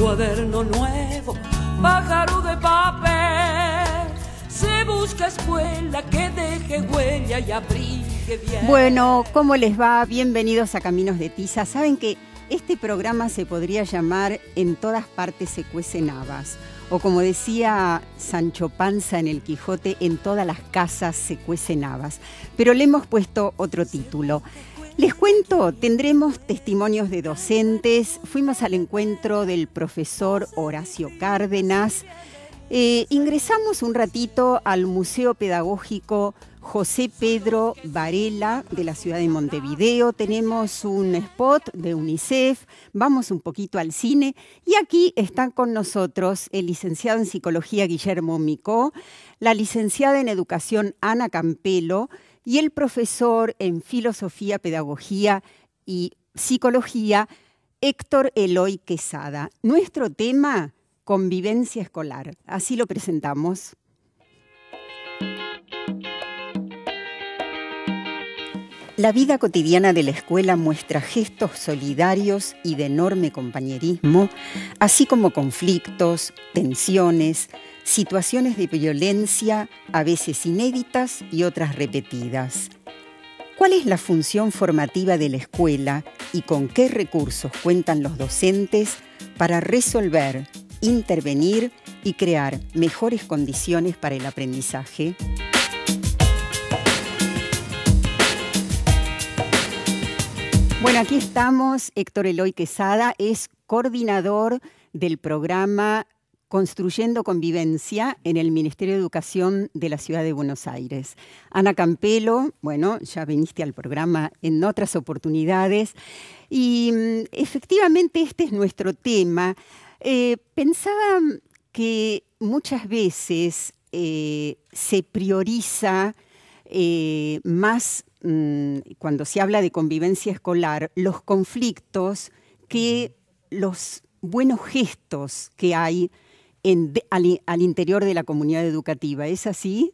cuaderno nuevo, pájaro de papel. Se busca escuela que deje huella y bien. Bueno, ¿cómo les va? Bienvenidos a Caminos de Tiza. Saben que este programa se podría llamar En todas partes se cuecen habas. O como decía Sancho Panza en el Quijote, en todas las casas se cuecen habas. Pero le hemos puesto otro título. Les cuento, tendremos testimonios de docentes, fuimos al encuentro del profesor Horacio Cárdenas, eh, ingresamos un ratito al Museo Pedagógico José Pedro Varela de la ciudad de Montevideo, tenemos un spot de UNICEF, vamos un poquito al cine y aquí están con nosotros el licenciado en Psicología Guillermo Micó, la licenciada en Educación Ana Campelo, y el profesor en filosofía, pedagogía y psicología, Héctor Eloy Quesada. Nuestro tema, convivencia escolar. Así lo presentamos. La vida cotidiana de la escuela muestra gestos solidarios y de enorme compañerismo, así como conflictos, tensiones, situaciones de violencia, a veces inéditas y otras repetidas. ¿Cuál es la función formativa de la escuela y con qué recursos cuentan los docentes para resolver, intervenir y crear mejores condiciones para el aprendizaje? Bueno, aquí estamos. Héctor Eloy Quesada es coordinador del programa Construyendo Convivencia en el Ministerio de Educación de la Ciudad de Buenos Aires. Ana Campelo, bueno, ya viniste al programa en otras oportunidades y mm, efectivamente este es nuestro tema. Eh, pensaba que muchas veces eh, se prioriza eh, más mm, cuando se habla de convivencia escolar los conflictos que los buenos gestos que hay al, interior de la comunidad educativa. ¿Es así?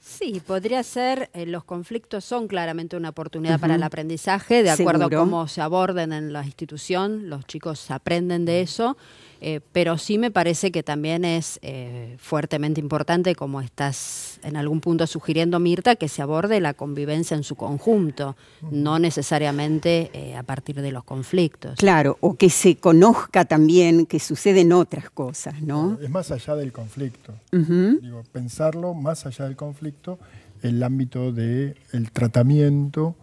Sí, podría ser, eh, los conflictos son claramente una oportunidad para el aprendizaje, de acuerdo a cómo se aborden en la institución, los chicos aprenden de eso eh, pero sí me parece que también es eh, fuertemente importante, como estás en algún punto sugiriendo, Mirta, que se aborde la convivencia en su conjunto, no necesariamente eh, a partir de los conflictos. Claro, o que se conozca también que suceden otras cosas, ¿no? Es más allá del conflicto. Digo, pensarlo más allá del conflicto, el ámbito del el tratamiento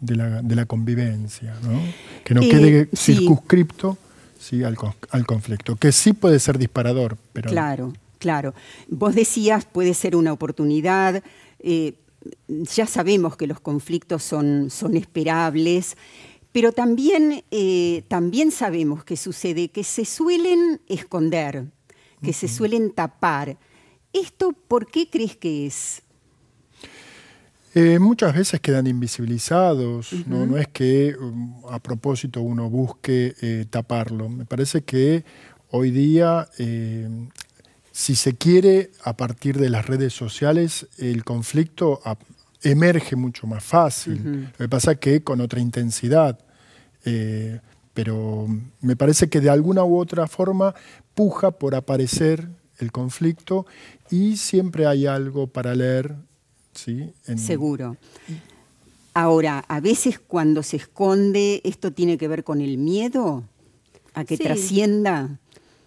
de la, de la convivencia, ¿no? Que no quede circunscripto ¿sí? al, al conflicto, que sí puede ser disparador. Pero... Claro, claro. Vos decías, puede ser una oportunidad. Eh, ya sabemos que los conflictos son, son esperables, pero también, eh, también sabemos que sucede que se suelen esconder, que se suelen tapar. ¿Esto por qué crees que es? Eh, muchas veces quedan invisibilizados, ¿no? es que um, a propósito uno busque eh, taparlo. Me parece que hoy día, em, si se quiere, a partir de las redes sociales, el conflicto emerge mucho más fácil. Lo que pasa es que con otra intensidad. Eh, pero me parece que de alguna u otra forma puja por aparecer el conflicto y siempre hay algo para leer ¿sí? Seguro. Ahora, a veces cuando se esconde, ¿esto tiene que ver con el miedo a que trascienda?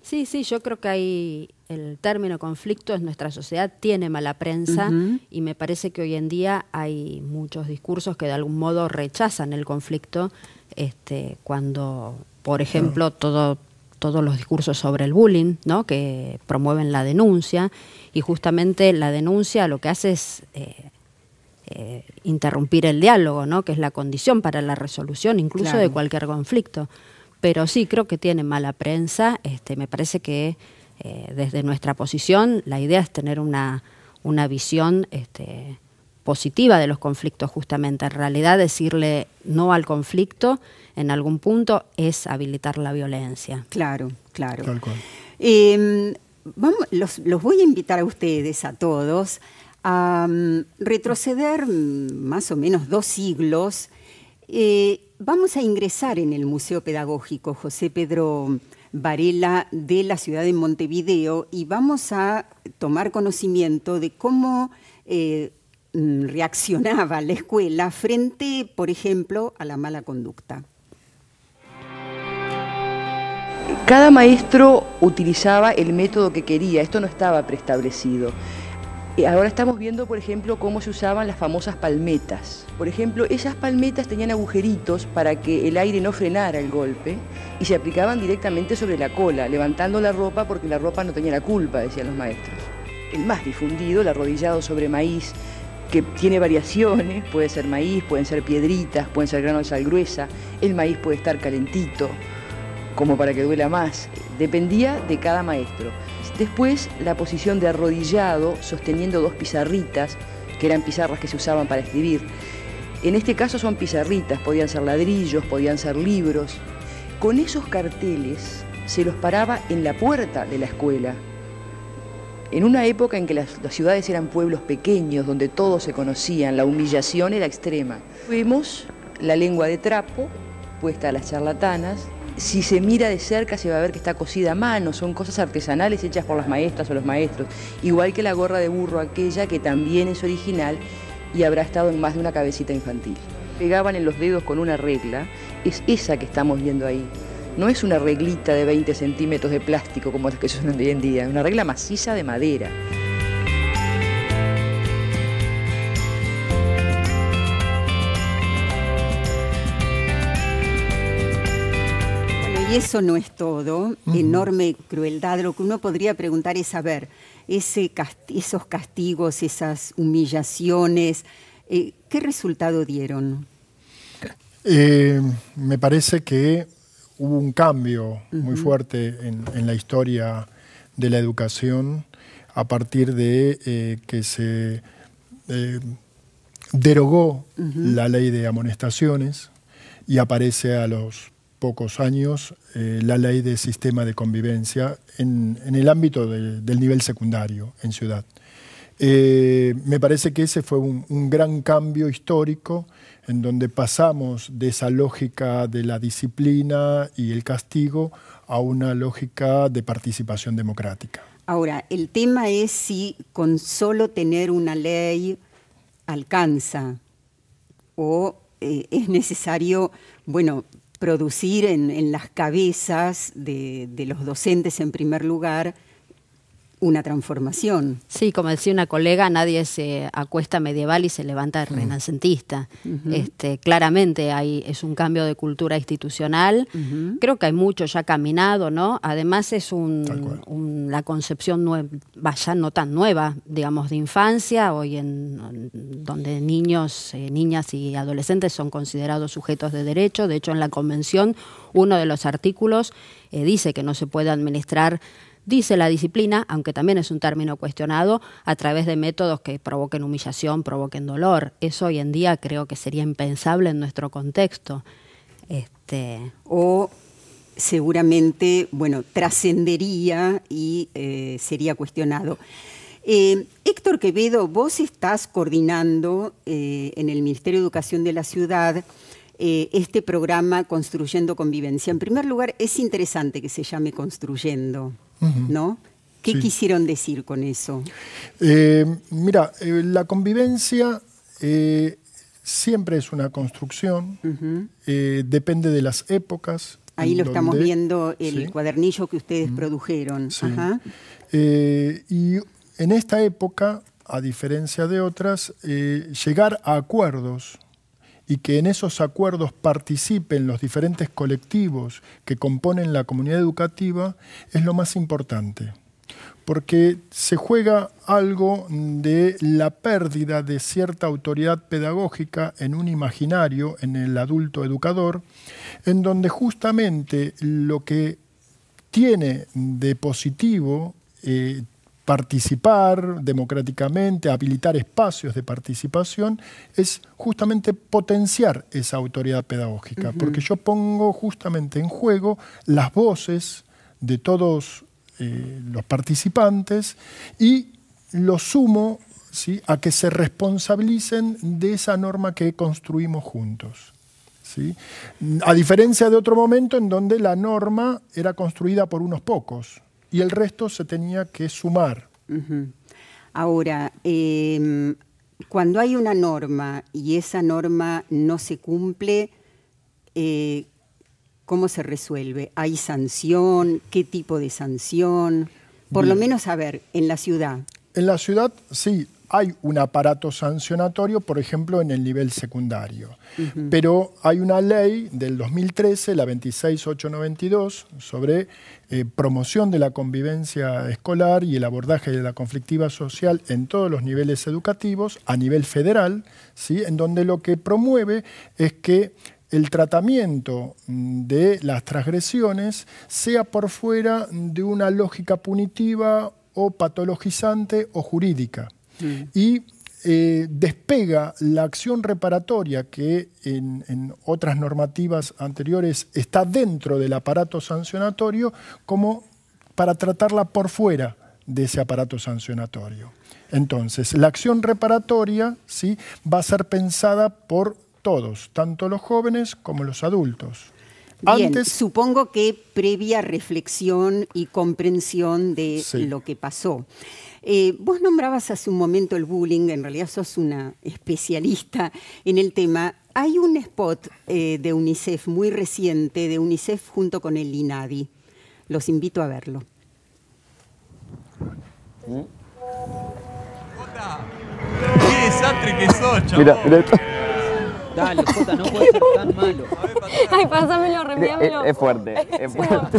Sí, sí, yo creo que hay el término conflicto es nuestra sociedad tiene mala prensa y me parece que hoy en día hay muchos discursos que de algún modo rechazan el conflicto, este, cuando, por ejemplo, todo todos los discursos sobre el bullying, ¿no? que promueven la denuncia, y justamente la denuncia lo que hace es eh, eh, interrumpir el diálogo, ¿no? que es la condición para la resolución incluso de cualquier conflicto. Pero sí, creo que tiene mala prensa, este, me parece que eh, desde nuestra posición la idea es tener una, una visión... Este, positiva de los conflictos justamente. En realidad decirle no al conflicto en algún punto es habilitar la violencia. Claro, claro. Em, los, voy a invitar a ustedes, a todos, a mm, retroceder más o menos dos siglos. Eh, vamos a ingresar en el Museo Pedagógico José Pedro Varela de la ciudad de Montevideo y vamos a tomar conocimiento de cómo... Eh, Mm, reaccionaba la escuela frente, por ejemplo, a la mala conducta? Cada maestro utilizaba el método que quería, esto no estaba preestablecido. Eh, ahora estamos viendo, por ejemplo, cómo se usaban las famosas palmetas. Por ejemplo, esas palmetas tenían agujeritos para que el aire no frenara el golpe y se aplicaban directamente sobre la cola, levantando la ropa porque la ropa no tenía la culpa, decían los maestros. El más difundido, el arrodillado sobre maíz, que tiene variaciones, puede ser maíz, pueden ser piedritas, pueden ser granos de sal gruesa, el maíz puede estar calentito, como para que duela más, dependía de cada maestro. Después la posición de arrodillado, sosteniendo dos pizarritas, que eran pizarras que se usaban para escribir. En este caso son pizarritas, podían ser ladrillos, podían ser libros. Con esos carteles se los paraba en la puerta de la escuela, en una época en que las, ciudades eran pueblos pequeños, donde todos se conocían, la humillación era extrema. Vemos la lengua de trapo puesta a las charlatanas. Si se mira de cerca se va a ver que está cosida a mano, son cosas artesanales hechas por las maestras o los maestros, igual que la gorra de burro aquella que también es original y habrá estado en más de una cabecita infantil. Pegaban en los dedos con una regla, es esa que estamos viendo ahí. No es una reglita de 20 centímetros de plástico como las que se usan hoy en día, es una regla maciza de madera. Y eso no es todo, enorme crueldad. Lo que uno podría preguntar es, a ver, esos castigos, esas humillaciones, eh, ¿qué resultado dieron? Eh, me parece que hubo un cambio muy fuerte en, la historia de la educación a partir de eh, que se eh, derogó la ley de amonestaciones y aparece a los pocos años eh, la ley de sistema de convivencia en, el ámbito del nivel secundario en ciudad. me parece que ese fue un gran cambio histórico en donde pasamos de esa lógica de la disciplina y el castigo a una lógica de participación democrática. Ahora, el tema es si con solo tener una ley alcanza o eh, es necesario, bueno, producir en, las cabezas de los docentes en primer lugar una transformación. Sí, como decía una colega, nadie se acuesta medieval y se levanta mm. renacentista. este, claramente hay, es un cambio de cultura institucional. Creo que hay mucho ya caminado, ¿no? Además es un, la concepción vaya no tan nueva, digamos, de infancia, hoy en donde niños, eh, niñas y adolescentes son considerados sujetos de derecho. De hecho, en la convención, uno de los artículos eh, dice que no se puede administrar dice la disciplina, aunque también es un término cuestionado, a través de métodos que provoquen humillación, provoquen dolor. Eso hoy en día creo que sería impensable en nuestro contexto. Este, o seguramente, bueno, trascendería y eh, sería cuestionado. Eh, Héctor Quevedo, vos estás coordinando eh, en el Ministerio de Educación de la Ciudad eh, este programa Construyendo Convivencia. En primer lugar, es interesante que se llame Construyendo, ¿no? ¿Qué quisieron decir con eso? Eh, mira, eh, la convivencia siempre es una construcción, depende de las épocas. Ahí lo estamos viendo, el cuadernillo que ustedes produjeron. y en esta época, a diferencia de otras, llegar a acuerdos y que en esos acuerdos participen los diferentes colectivos que componen la comunidad educativa es lo más importante, porque se juega algo de la pérdida de cierta autoridad pedagógica en un imaginario, en el adulto educador, en donde justamente lo que tiene de positivo eh, participar democráticamente, habilitar espacios de participación, es justamente potenciar esa autoridad pedagógica, porque yo pongo justamente en juego las voces de todos eh, los participantes y lo sumo a que se responsabilicen de esa norma que construimos juntos. A diferencia de otro momento en donde la norma era construida por unos pocos, y el resto se tenía que sumar. Ahora, em, cuando hay una norma y esa norma no se cumple, eh, ¿cómo se resuelve? ¿Hay sanción? ¿Qué tipo de sanción? Por lo menos, a ver, en la ciudad. En la ciudad, sí, hay un aparato sancionatorio, por ejemplo, en el nivel secundario. Pero hay una ley del 2013, la 26892, sobre eh, promoción de la convivencia escolar y el abordaje de la conflictiva social en todos los niveles educativos, a nivel federal, en donde lo que promueve es que el tratamiento mm, de las transgresiones sea por fuera de una lógica punitiva o patologizante o jurídica. Mm. y eh, despega la acción reparatoria que en, otras normativas anteriores está dentro del aparato sancionatorio como para tratarla por fuera de ese aparato sancionatorio. Entonces, la acción reparatoria ¿sí? va a ser pensada por todos, tanto los jóvenes como los adultos. Bien, supongo que previa reflexión y comprensión de lo que pasó. Eh, vos nombrabas hace un momento el bullying, en realidad sos una especialista en el tema. Hay un spot eh, de UNICEF muy reciente, de UNICEF junto con el INADI. Los invito a verlo. ¿Mm? Dale, Jota, no puede ser tan malo. Ay, pásamelo, reenvíamelo. Es, fuerte, es fuerte.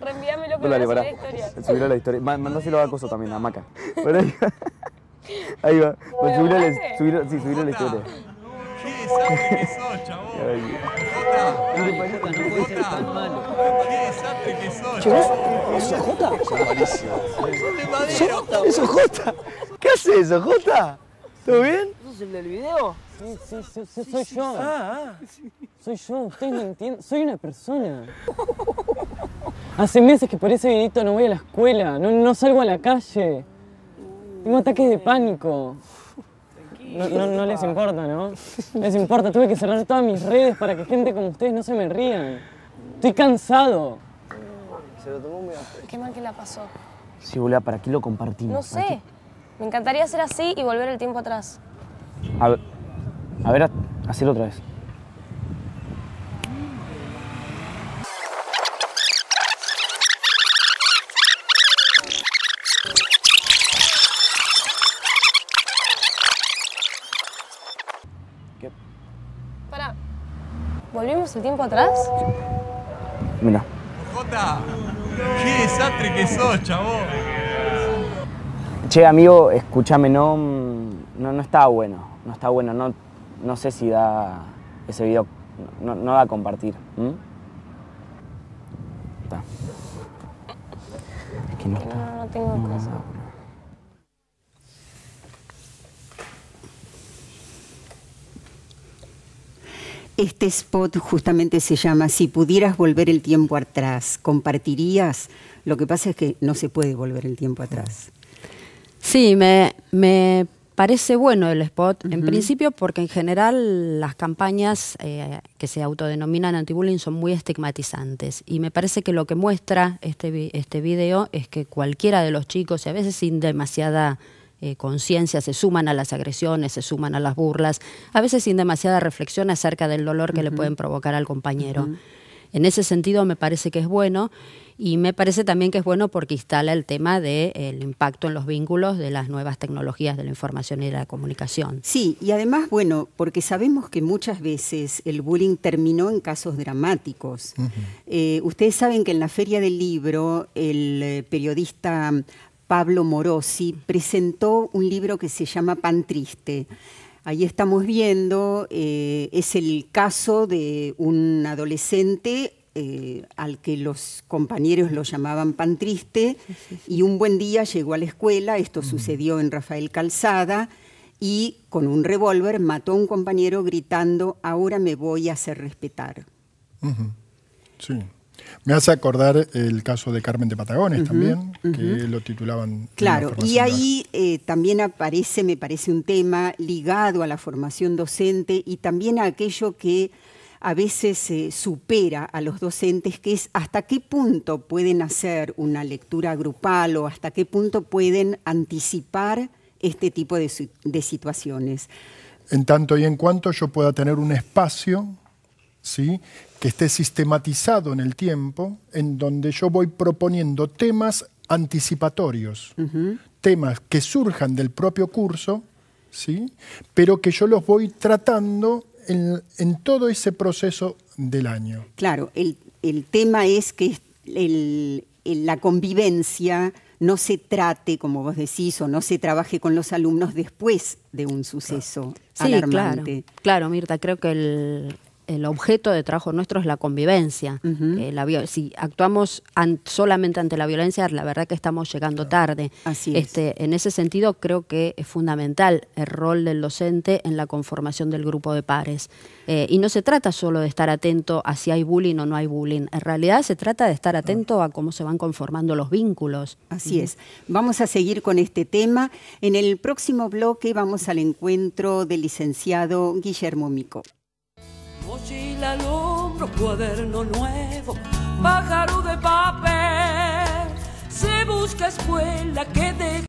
reenvíamelo para Dale, la historia. Subirlo a la historia. Mándaselo a Coso también, a Maca. ahí va. Ahí va. Pues sí, subirlo la historia. ¿Qué desastre que sos, chabón? Jota, no puede ser tan malo. ¿Qué desastre que sos, chabón? ¿Eso es Jota? ¿Eso es Jota? ¿Qué haces, Jota? ¿Todo bien? ¿Eso es el del video? Sí, sí, sí, soy yo. Ah, ah. Soy yo, ustedes no entienden. Soy una persona. Hace meses que por ese vidito no voy a la escuela, no, salgo a la calle. Tengo ataques de pánico. No, no, les importa, ¿no? Les importa, tuve que cerrar todas mis redes para que gente como ustedes no se me rían. Estoy cansado. Se lo tomó muy Qué mal que la pasó. Sí, boludo, ¿para qué lo compartimos? No sé. Me encantaría ser así y volver el tiempo atrás. A ver. A ver, hacerlo otra vez. ¿Qué? Para. ¿Volvimos el tiempo atrás? Mira. Jota, qué desastre que sos, chavo. Che, amigo, escúchame, no, mm, no, no está bueno. No está bueno, no no sé si da ese video, no, no da compartir. Está. Es que no está. No, no tengo Este spot justamente se llama Si pudieras volver el tiempo atrás, ¿compartirías? Lo que pasa es que no se puede volver el tiempo atrás. Sí, me, me Parece bueno el spot, en principio, porque en general las campañas eh, que se autodenominan anti-bullying son muy estigmatizantes. Y me parece que lo que muestra este, este video es que cualquiera de los chicos, y a veces sin demasiada eh, conciencia, se suman a las agresiones, se suman a las burlas, a veces sin demasiada reflexión acerca del dolor que le pueden provocar al compañero. En ese sentido me parece que es bueno y me parece también que es bueno porque instala el tema del impacto en los vínculos de las nuevas tecnologías de la información y de la comunicación. Sí, y además, bueno, porque sabemos que muchas veces el bullying terminó en casos dramáticos. Eh, ustedes saben que en la Feria del Libro el eh, periodista Pablo Morosi presentó un libro que se llama Pan Triste. Ahí estamos viendo, eh, es el caso de un adolescente eh, al que los compañeros lo llamaban pan triste, y un buen día llegó a la escuela, esto sucedió en Rafael Calzada, y con un revólver mató a un compañero gritando, ahora me voy a hacer respetar. Sí. Me hace acordar el caso de Carmen de Patagones también, que lo titulaban. Claro, y ahí eh, también aparece, me parece, un tema ligado a la formación docente y también a aquello que a veces supera a los docentes, que es hasta qué punto pueden hacer una lectura grupal o hasta qué punto pueden anticipar este tipo de situaciones. En tanto y en cuanto yo pueda tener un espacio ¿sí? que esté sistematizado en el tiempo, en donde yo voy proponiendo temas anticipatorios, temas que surjan del propio curso, ¿sí? pero que yo los voy tratando en, todo ese proceso del año. Claro, el, tema es que la convivencia no se trate, como vos decís, o no se trabaje con los alumnos después de un suceso alarmante. Sí, claro, claro, Mirta, creo que el, el objeto de trabajo nuestro es la convivencia. Eh, si actuamos solamente ante la violencia, la verdad que estamos llegando tarde. Este, en ese sentido, creo que es fundamental el rol del docente en la conformación del grupo de pares. Eh, y no se trata solo de estar atento a si hay bullying o no hay bullying. En realidad se trata de estar atento a cómo se van conformando los vínculos. Así es. Vamos a seguir con este tema. En el próximo bloque vamos al encuentro del licenciado Guillermo Mico. Mochila al hombro, cuaderno nuevo, pájaro de papel. Se busca escuela que de